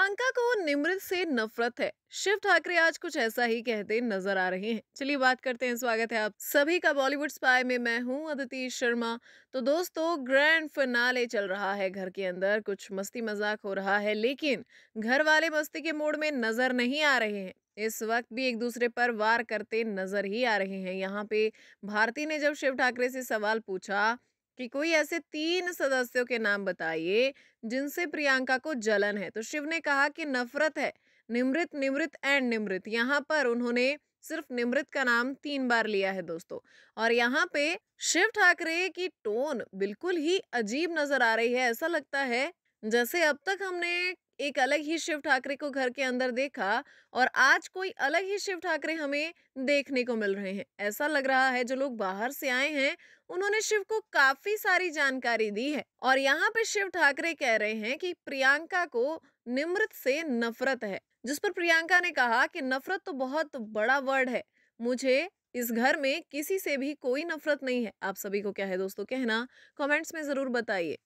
प्रियंका को निमृत से नफरत है शिव ठाकरे आज कुछ ऐसा ही कहते नजर आ रहे हैं चलिए बात करते हैं स्वागत है आप सभी का बॉलीवुड स्पाई में मैं हूं अदिति शर्मा तो दोस्तों ग्रैंड फिनाले चल रहा है घर के अंदर कुछ मस्ती मजाक हो रहा है लेकिन घर वाले मस्ती के मूड में नजर नहीं आ रहे हैं इस वक्त भी एक दूसरे पर वार करते नजर ही आ रहे हैं यहाँ पे भारती ने जब शिव ठाकरे से सवाल पूछा कि कोई ऐसे तीन सदस्यों के नाम बताइए जिनसे प्रियंका को जलन है तो शिव ने कहा कि नफरत है निमृत निमृत एंड निमृत यहाँ पर उन्होंने सिर्फ निमृत का नाम तीन बार लिया है दोस्तों और यहाँ पे शिव ठाकरे की टोन बिल्कुल ही अजीब नजर आ रही है ऐसा लगता है जैसे अब तक हमने एक अलग ही शिव ठाकरे को घर के अंदर देखा और आज कोई अलग ही शिव ठाकरे हमें देखने को मिल रहे हैं ऐसा लग रहा है जो लोग बाहर से आए हैं उन्होंने शिव को काफी सारी जानकारी दी है और यहाँ पे शिव ठाकरे कह रहे हैं कि प्रियंका को निमृत से नफरत है जिस पर प्रियंका ने कहा कि नफरत तो बहुत बड़ा वर्ड है मुझे इस घर में किसी से भी कोई नफरत नहीं है आप सभी को क्या है दोस्तों कहना कमेंट्स में जरूर बताइए